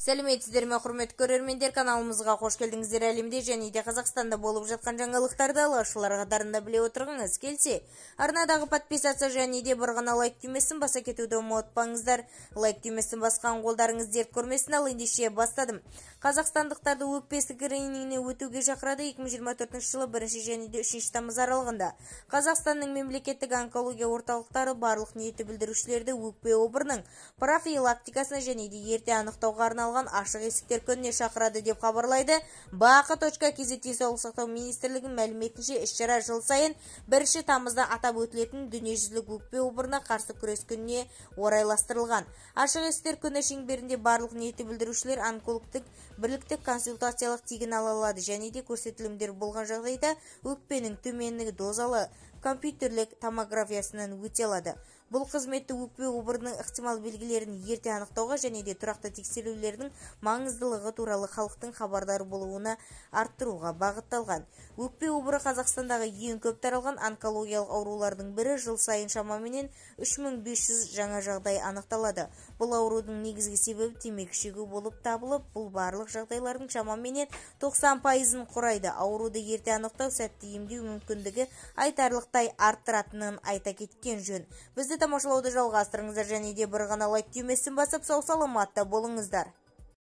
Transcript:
сәлеметсіздер ме құрметті көрермендер каналымызға қош келдіңіздер әлемде және де қазақстанда болып жатқан жаңалықтарды алғашқылар қатарында біле отырғыңыз келсе арнадағы подписаться және де бір ғана лайк түймесін баса кетуді ұмытпаңыздар лайк түймесін басқан қолдарыңыз дерт көрмесін ал ендеше бастадым қазақстандықтарды өкпе скринингіне өтуге шақырады 2024 жылы бірінші және де үшінші тамыз аралығында қазақстанның мемлекеттік онкология орталықтары барлық ниеті білдірушілерді өкпе обырының профилактикасына және де ерте анықтауға арналған арналған ашық есіктер күніне шақырады деп хабарлайды бақы точка kz денсаулық сақтау министрлігінің мәліметінше іс шара жыл сайын бірінші тамызда атап өтілетін дүниежүзілік өкпе обырына қарсы күрес күніне орайластырылған ашық есіктер күні шеңберінде барлық ниетті білдірушілер онкологтік бірліктік консультациялық тегін ала алады және де көрсетілімдер болған жағдайда өкпенің төмендігі дозалы компьютерлік томографиясынан өте алады бұл қызметті өкпе обырының ықтимал белгілерін ерте анықтауға және де тұрақты тексерулердің маңыздылығы туралы халықтың хабардар болуына арттыруға бағытталған өкпе обыры қазақстандағы ең көп таралған онкологиялық аурулардың бірі жыл сайын шамаменен 3500 жаңа жағдай анықталады бұл аурудың негізгі себебі темекі шегу болып табылып бұл барлық жағдайлардың шамаменен 90 пайызын құрайды ауруды ерте анықтау сәтті емдеу мүмкіндігі айтарлық айтарлықтай арттыратынын айта кеткен жөн бізді тамашалауды жалғастырыңыздар және де бір ғана лайк түймесін басып сау саламатта болыңыздар